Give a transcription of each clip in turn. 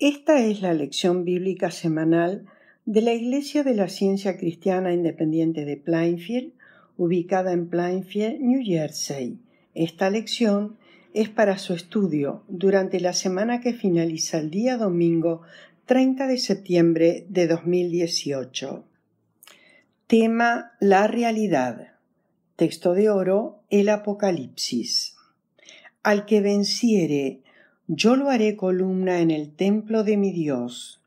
Esta es la lección bíblica semanal de la Iglesia de la Ciencia Cristiana Independiente de Plainfield, ubicada en Plainfield, New Jersey. Esta lección es para su estudio durante la semana que finaliza el día domingo 30 de septiembre de 2018. Tema La realidad. Texto de oro, el Apocalipsis. Al que venciere yo lo haré columna en el templo de mi Dios,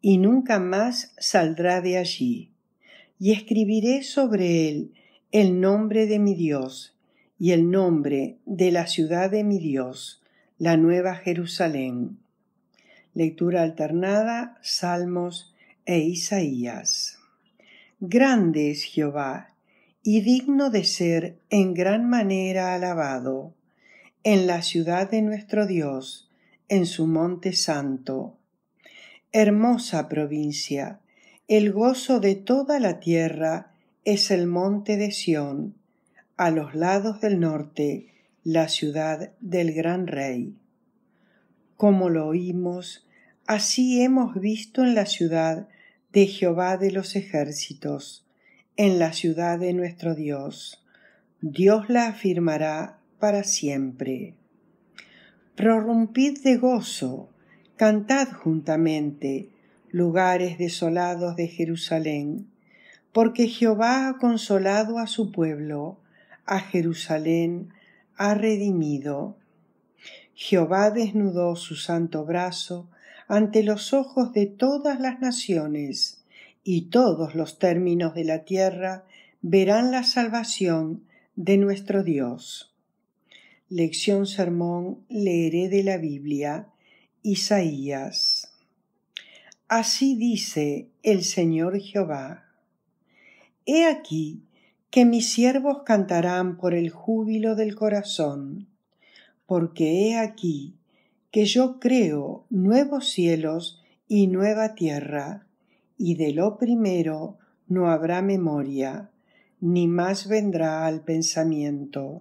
y nunca más saldrá de allí. Y escribiré sobre él el nombre de mi Dios, y el nombre de la ciudad de mi Dios, la nueva Jerusalén. Lectura alternada, Salmos e Isaías. Grande es Jehová, y digno de ser en gran manera alabado en la ciudad de nuestro Dios, en su monte santo. Hermosa provincia, el gozo de toda la tierra es el monte de Sión, a los lados del norte, la ciudad del gran rey. Como lo oímos, así hemos visto en la ciudad de Jehová de los ejércitos, en la ciudad de nuestro Dios. Dios la afirmará para siempre. Prorrumpid de gozo, cantad juntamente, lugares desolados de Jerusalén, porque Jehová ha consolado a su pueblo, a Jerusalén ha redimido. Jehová desnudó su santo brazo ante los ojos de todas las naciones, y todos los términos de la tierra verán la salvación de nuestro Dios. Lección Sermón leeré de la Biblia, Isaías. Así dice el Señor Jehová. He aquí que mis siervos cantarán por el júbilo del corazón, porque he aquí que yo creo nuevos cielos y nueva tierra, y de lo primero no habrá memoria, ni más vendrá al pensamiento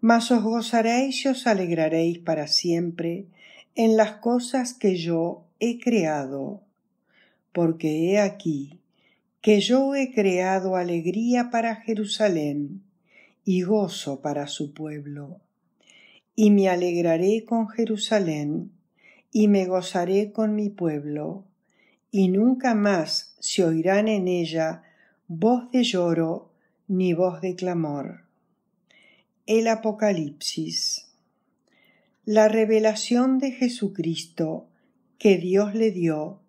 mas os gozaréis y os alegraréis para siempre en las cosas que yo he creado, porque he aquí que yo he creado alegría para Jerusalén y gozo para su pueblo. Y me alegraré con Jerusalén y me gozaré con mi pueblo, y nunca más se oirán en ella voz de lloro ni voz de clamor el Apocalipsis. La revelación de Jesucristo que Dios le dio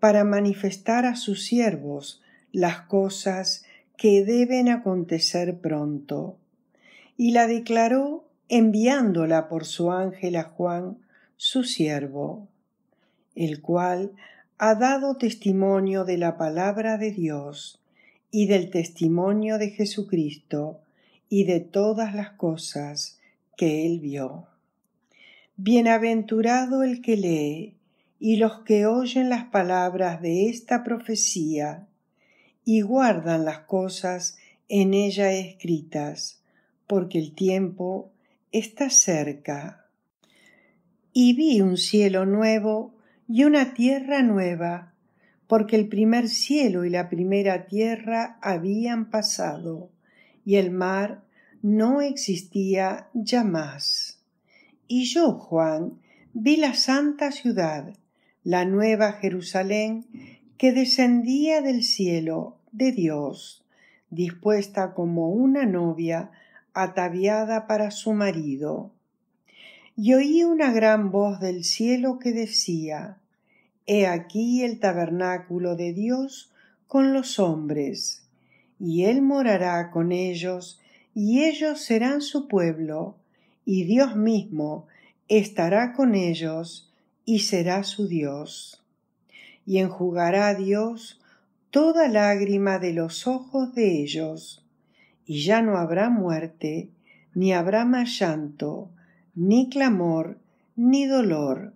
para manifestar a sus siervos las cosas que deben acontecer pronto. Y la declaró enviándola por su ángel a Juan, su siervo, el cual ha dado testimonio de la palabra de Dios y del testimonio de Jesucristo y de todas las cosas que él vio. Bienaventurado el que lee y los que oyen las palabras de esta profecía y guardan las cosas en ella escritas, porque el tiempo está cerca. Y vi un cielo nuevo y una tierra nueva, porque el primer cielo y la primera tierra habían pasado, y el mar no existía ya más. Y yo, Juan, vi la santa ciudad, la nueva Jerusalén, que descendía del cielo de Dios, dispuesta como una novia ataviada para su marido. Y oí una gran voz del cielo que decía He aquí el tabernáculo de Dios con los hombres y él morará con ellos, y ellos serán su pueblo, y Dios mismo estará con ellos, y será su Dios. Y enjugará Dios toda lágrima de los ojos de ellos, y ya no habrá muerte, ni habrá más llanto, ni clamor, ni dolor,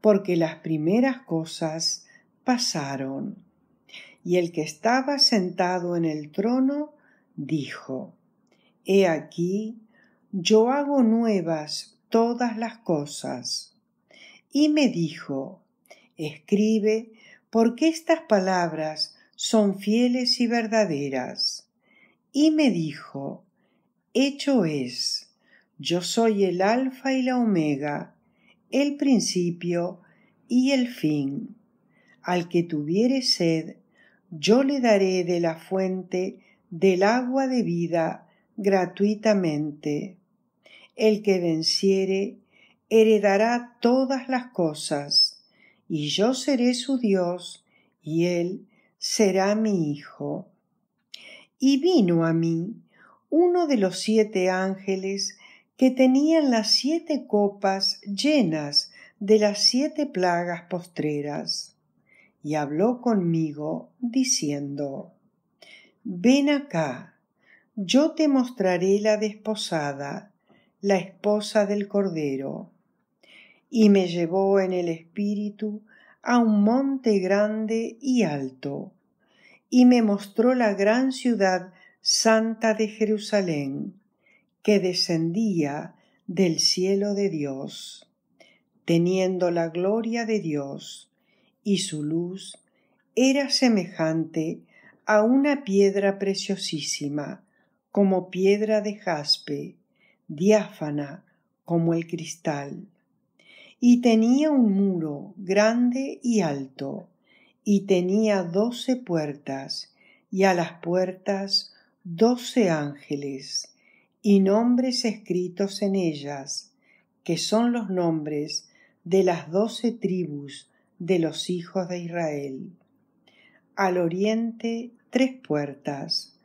porque las primeras cosas pasaron. Y el que estaba sentado en el trono dijo, He aquí, yo hago nuevas todas las cosas. Y me dijo, Escribe, porque estas palabras son fieles y verdaderas. Y me dijo, Hecho es, yo soy el alfa y la omega, el principio y el fin. Al que tuviere sed, yo le daré de la fuente del agua de vida gratuitamente. El que venciere heredará todas las cosas, y yo seré su Dios, y él será mi hijo. Y vino a mí uno de los siete ángeles que tenían las siete copas llenas de las siete plagas postreras y habló conmigo diciendo Ven acá, yo te mostraré la desposada, la esposa del Cordero. Y me llevó en el espíritu a un monte grande y alto, y me mostró la gran ciudad santa de Jerusalén, que descendía del cielo de Dios, teniendo la gloria de Dios y su luz era semejante a una piedra preciosísima, como piedra de jaspe, diáfana como el cristal. Y tenía un muro grande y alto, y tenía doce puertas, y a las puertas doce ángeles, y nombres escritos en ellas, que son los nombres de las doce tribus de los hijos de Israel. Al oriente tres puertas,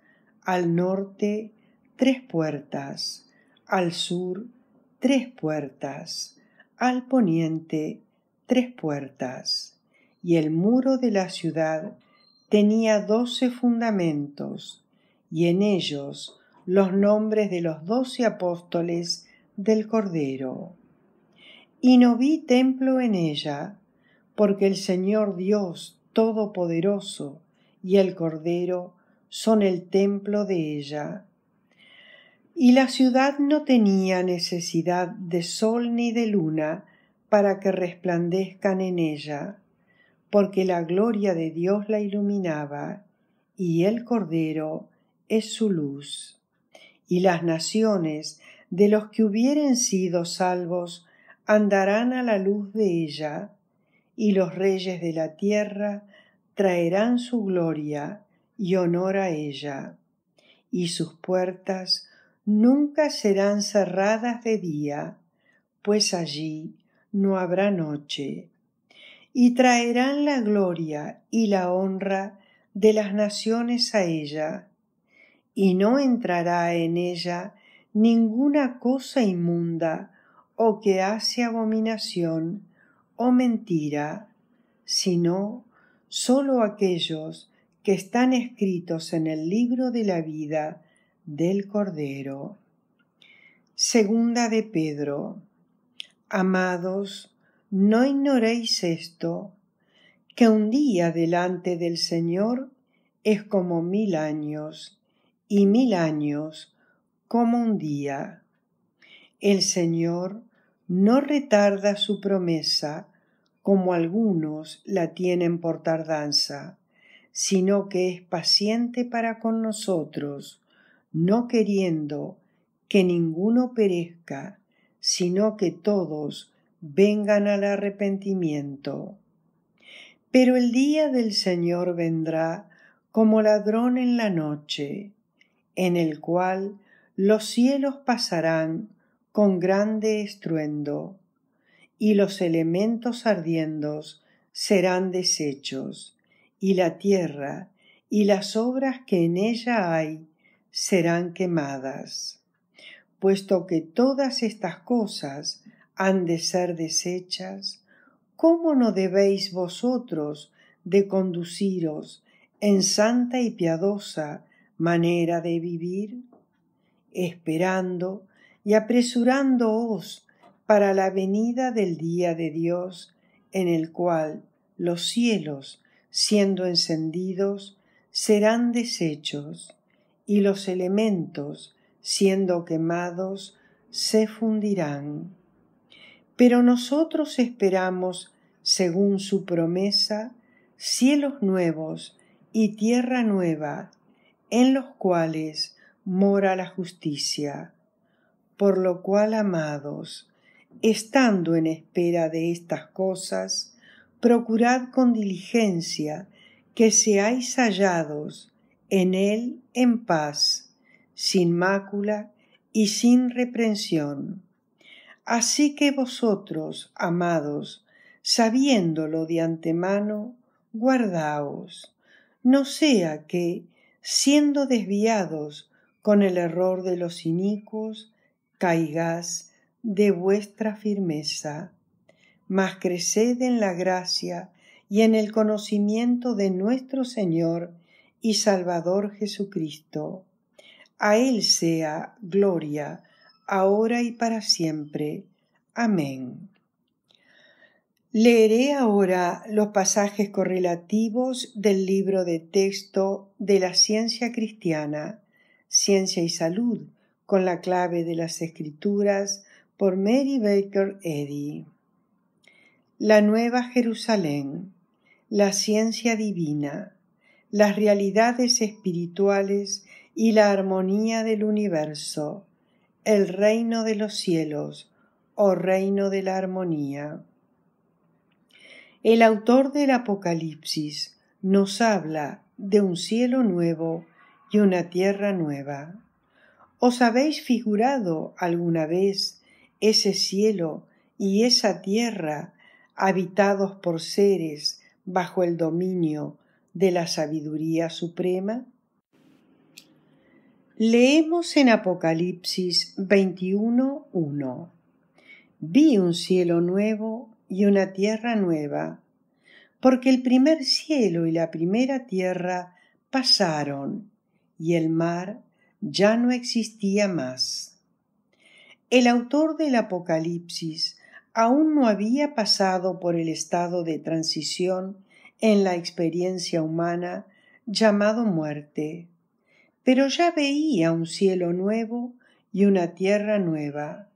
al norte tres puertas, al sur tres puertas, al poniente tres puertas. Y el muro de la ciudad tenía doce fundamentos, y en ellos los nombres de los doce apóstoles del Cordero. Y no vi templo en ella, porque el Señor Dios Todopoderoso y el Cordero son el templo de ella. Y la ciudad no tenía necesidad de sol ni de luna para que resplandezcan en ella, porque la gloria de Dios la iluminaba, y el Cordero es su luz. Y las naciones de los que hubieren sido salvos andarán a la luz de ella, y los reyes de la tierra traerán su gloria y honor a ella, y sus puertas nunca serán cerradas de día, pues allí no habrá noche, y traerán la gloria y la honra de las naciones a ella, y no entrará en ella ninguna cosa inmunda o que hace abominación, o mentira, sino sólo aquellos que están escritos en el libro de la vida del Cordero. Segunda de Pedro. Amados, no ignoréis esto, que un día delante del Señor es como mil años, y mil años como un día. El Señor no retarda su promesa, como algunos la tienen por tardanza, sino que es paciente para con nosotros, no queriendo que ninguno perezca, sino que todos vengan al arrepentimiento. Pero el día del Señor vendrá como ladrón en la noche, en el cual los cielos pasarán con grande estruendo, y los elementos ardiendos serán deshechos, y la tierra y las obras que en ella hay serán quemadas, puesto que todas estas cosas han de ser deshechas, ¿cómo no debéis vosotros de conduciros en santa y piadosa manera de vivir, esperando y apresurándoos para la venida del día de Dios, en el cual los cielos, siendo encendidos, serán deshechos, y los elementos, siendo quemados, se fundirán. Pero nosotros esperamos, según su promesa, cielos nuevos y tierra nueva, en los cuales mora la justicia por lo cual, amados, estando en espera de estas cosas, procurad con diligencia que seáis hallados en Él en paz, sin mácula y sin reprensión. Así que vosotros, amados, sabiéndolo de antemano, guardaos, no sea que, siendo desviados con el error de los inicuos, Caigas de vuestra firmeza, mas creced en la gracia y en el conocimiento de nuestro Señor y Salvador Jesucristo. A Él sea gloria, ahora y para siempre. Amén. Leeré ahora los pasajes correlativos del libro de texto de la ciencia cristiana, Ciencia y Salud, con la clave de las escrituras por Mary Baker Eddy. La Nueva Jerusalén, la ciencia divina, las realidades espirituales y la armonía del universo, el reino de los cielos o oh reino de la armonía. El autor del Apocalipsis nos habla de un cielo nuevo y una tierra nueva. ¿Os habéis figurado alguna vez ese cielo y esa tierra habitados por seres bajo el dominio de la sabiduría suprema? Leemos en Apocalipsis 21.1. Vi un cielo nuevo y una tierra nueva, porque el primer cielo y la primera tierra pasaron y el mar ya no existía más. El autor del Apocalipsis aún no había pasado por el estado de transición en la experiencia humana llamado muerte, pero ya veía un cielo nuevo y una tierra nueva.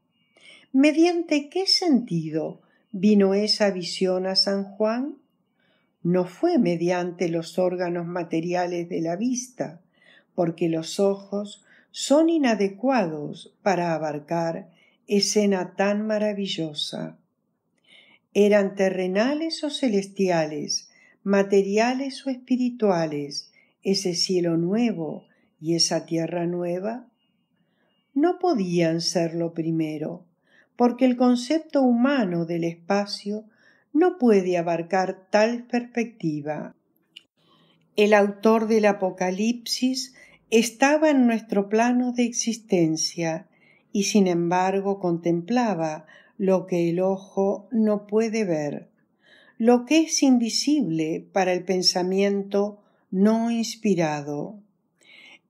¿Mediante qué sentido vino esa visión a San Juan? No fue mediante los órganos materiales de la vista, porque los ojos son inadecuados para abarcar escena tan maravillosa. Eran terrenales o celestiales, materiales o espirituales, ese cielo nuevo y esa tierra nueva? No podían ser lo primero, porque el concepto humano del espacio no puede abarcar tal perspectiva. El autor del Apocalipsis estaba en nuestro plano de existencia y sin embargo contemplaba lo que el ojo no puede ver, lo que es invisible para el pensamiento no inspirado.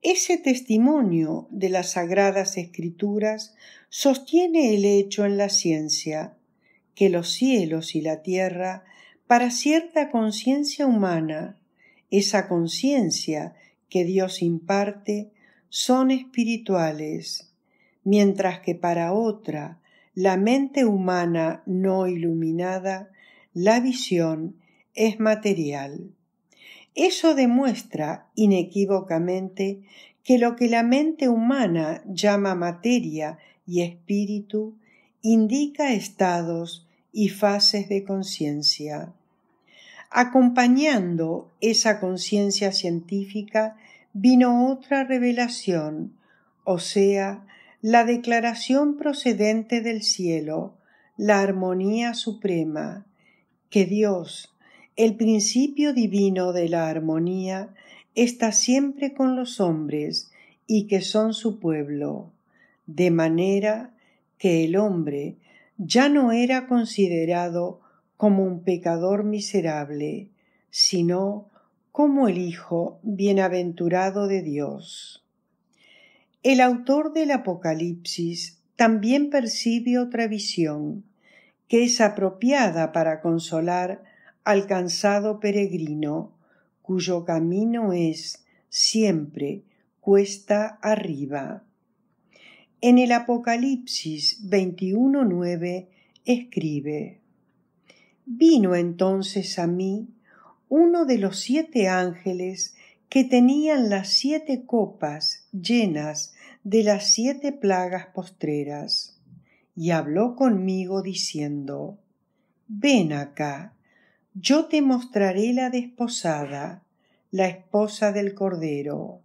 Ese testimonio de las sagradas escrituras sostiene el hecho en la ciencia, que los cielos y la tierra, para cierta conciencia humana, esa conciencia que Dios imparte son espirituales, mientras que para otra, la mente humana no iluminada, la visión es material. Eso demuestra inequívocamente que lo que la mente humana llama materia y espíritu indica estados y fases de conciencia. Acompañando esa conciencia científica vino otra revelación, o sea, la declaración procedente del cielo, la armonía suprema, que Dios, el principio divino de la armonía, está siempre con los hombres y que son su pueblo, de manera que el hombre ya no era considerado como un pecador miserable, sino como el Hijo bienaventurado de Dios. El autor del Apocalipsis también percibe otra visión, que es apropiada para consolar al cansado peregrino, cuyo camino es siempre cuesta arriba. En el Apocalipsis 21.9 escribe Vino entonces a mí uno de los siete ángeles que tenían las siete copas llenas de las siete plagas postreras, y habló conmigo diciendo Ven acá, yo te mostraré la desposada, la esposa del Cordero.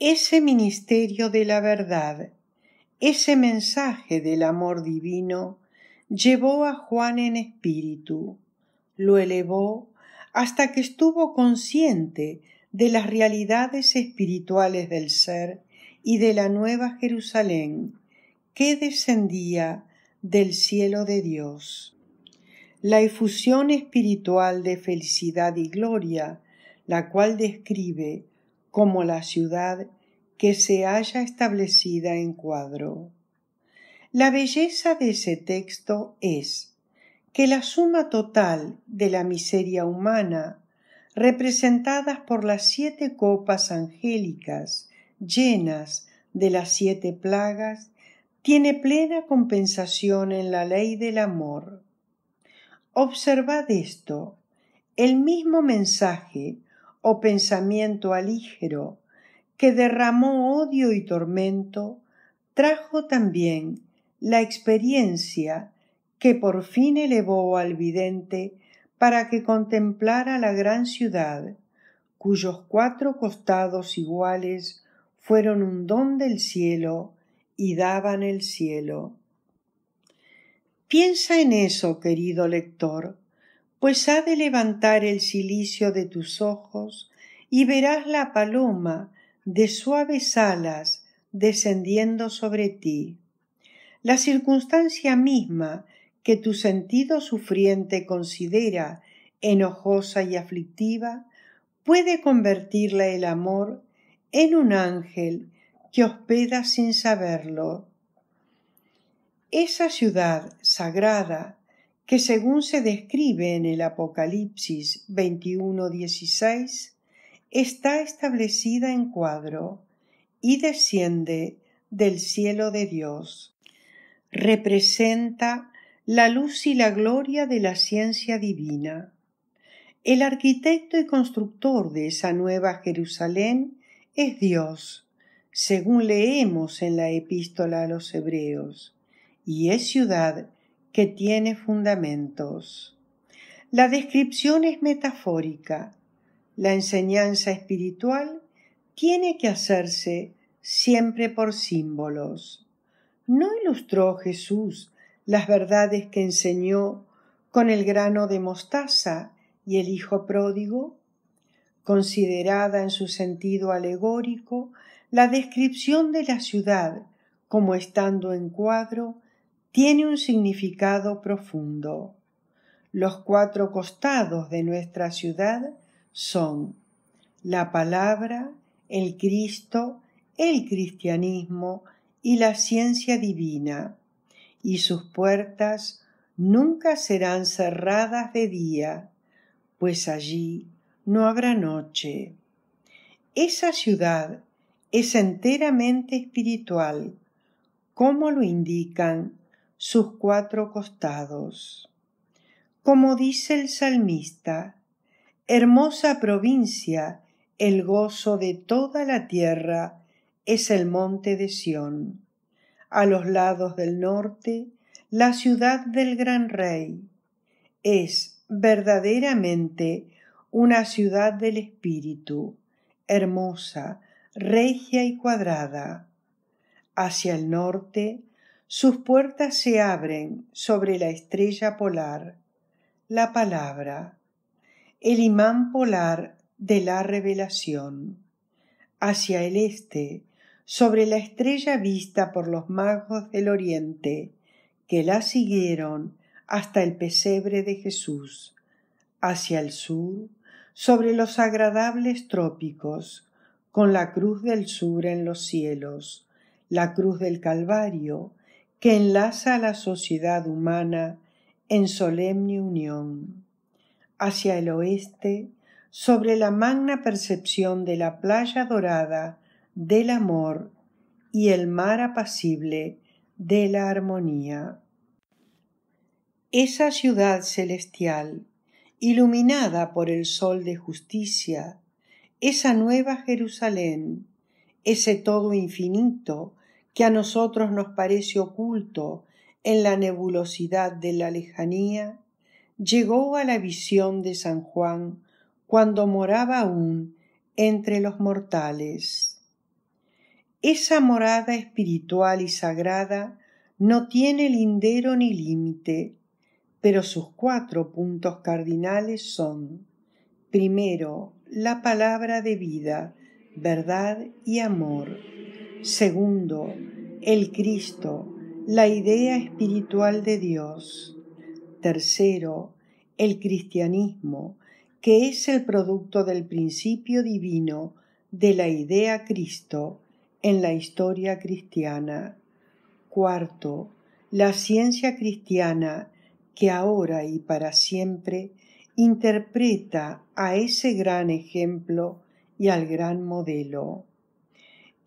Ese ministerio de la verdad, ese mensaje del amor divino, llevó a Juan en espíritu, lo elevó hasta que estuvo consciente de las realidades espirituales del ser y de la nueva Jerusalén que descendía del cielo de Dios. La efusión espiritual de felicidad y gloria, la cual describe como la ciudad que se haya establecida en cuadro. La belleza de ese texto es que la suma total de la miseria humana, representadas por las siete copas angélicas llenas de las siete plagas, tiene plena compensación en la ley del amor. Observad esto, el mismo mensaje o pensamiento alígero que derramó odio y tormento, trajo también la experiencia que por fin elevó al vidente para que contemplara la gran ciudad, cuyos cuatro costados iguales fueron un don del cielo y daban el cielo. Piensa en eso, querido lector, pues ha de levantar el silicio de tus ojos y verás la paloma de suaves alas descendiendo sobre ti la circunstancia misma que tu sentido sufriente considera enojosa y aflictiva, puede convertirla el amor en un ángel que hospeda sin saberlo. Esa ciudad sagrada que según se describe en el Apocalipsis 21:16 está establecida en cuadro y desciende del cielo de Dios representa la luz y la gloria de la ciencia divina. El arquitecto y constructor de esa nueva Jerusalén es Dios, según leemos en la epístola a los Hebreos, y es ciudad que tiene fundamentos. La descripción es metafórica. La enseñanza espiritual tiene que hacerse siempre por símbolos. ¿No ilustró Jesús las verdades que enseñó con el grano de mostaza y el hijo pródigo? Considerada en su sentido alegórico, la descripción de la ciudad como estando en cuadro tiene un significado profundo. Los cuatro costados de nuestra ciudad son la palabra, el Cristo, el cristianismo, y la ciencia divina, y sus puertas nunca serán cerradas de día, pues allí no habrá noche. Esa ciudad es enteramente espiritual, como lo indican sus cuatro costados. Como dice el salmista, hermosa provincia, el gozo de toda la tierra, es el monte de Sión. A los lados del norte, la ciudad del gran rey. Es verdaderamente una ciudad del espíritu, hermosa, regia y cuadrada. Hacia el norte, sus puertas se abren sobre la estrella polar, la palabra, el imán polar de la revelación. Hacia el este, sobre la estrella vista por los magos del oriente, que la siguieron hasta el pesebre de Jesús, hacia el sur, sobre los agradables trópicos, con la cruz del sur en los cielos, la cruz del Calvario, que enlaza a la sociedad humana en solemne unión, hacia el oeste, sobre la magna percepción de la playa dorada del amor y el mar apacible de la armonía. Esa ciudad celestial, iluminada por el sol de justicia, esa nueva Jerusalén, ese todo infinito que a nosotros nos parece oculto en la nebulosidad de la lejanía, llegó a la visión de San Juan cuando moraba aún entre los mortales. Esa morada espiritual y sagrada no tiene lindero ni límite, pero sus cuatro puntos cardinales son primero, la palabra de vida, verdad y amor. Segundo, el Cristo, la idea espiritual de Dios. Tercero, el cristianismo, que es el producto del principio divino de la idea Cristo en la historia cristiana. Cuarto, la ciencia cristiana que ahora y para siempre interpreta a ese gran ejemplo y al gran modelo.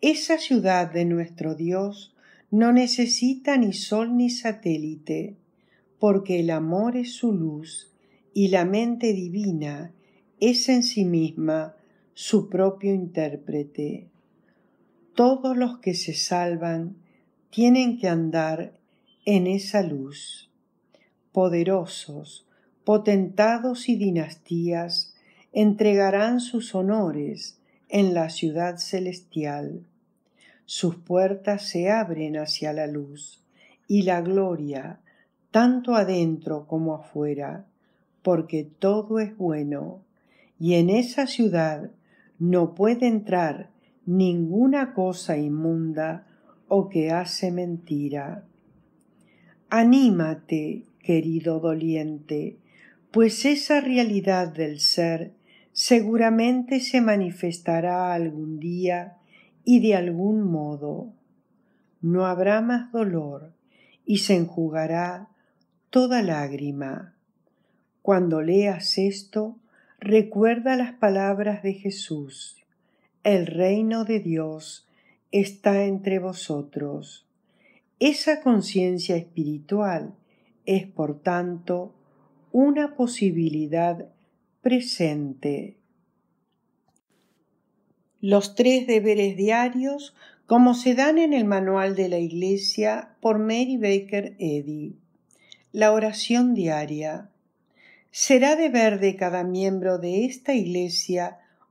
Esa ciudad de nuestro Dios no necesita ni sol ni satélite, porque el amor es su luz y la mente divina es en sí misma su propio intérprete todos los que se salvan tienen que andar en esa luz. Poderosos, potentados y dinastías entregarán sus honores en la ciudad celestial. Sus puertas se abren hacia la luz y la gloria, tanto adentro como afuera, porque todo es bueno, y en esa ciudad no puede entrar ninguna cosa inmunda o que hace mentira. Anímate, querido doliente, pues esa realidad del ser seguramente se manifestará algún día y de algún modo. No habrá más dolor y se enjugará toda lágrima. Cuando leas esto, recuerda las palabras de Jesús el reino de Dios está entre vosotros. Esa conciencia espiritual es, por tanto, una posibilidad presente. Los tres deberes diarios, como se dan en el manual de la Iglesia por Mary Baker Eddy. La oración diaria. Será deber de cada miembro de esta Iglesia